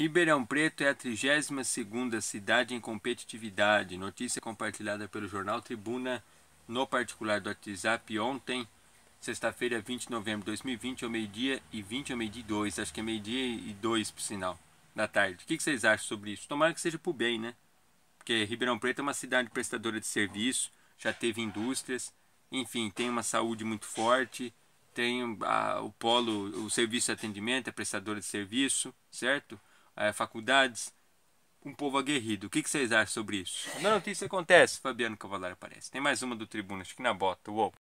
Ribeirão Preto é a 32 cidade em competitividade. Notícia compartilhada pelo jornal Tribuna no particular do WhatsApp ontem, sexta-feira, 20 de novembro de 2020, ao meio-dia e 20 ao meio-dia e 2. Acho que é meio-dia e 2, por sinal, da tarde. O que vocês acham sobre isso? Tomara que seja pro bem, né? Porque Ribeirão Preto é uma cidade prestadora de serviço, já teve indústrias, enfim, tem uma saúde muito forte, tem a, ah, o polo, o serviço de atendimento, a é prestadora de serviço, certo? é, faculdades, um povo aguerrido. O que, que vocês acham sobre isso? Na notícia acontece, Fabiano Cavalari aparece. Tem mais uma do Tribuna, acho que na bota. Uou.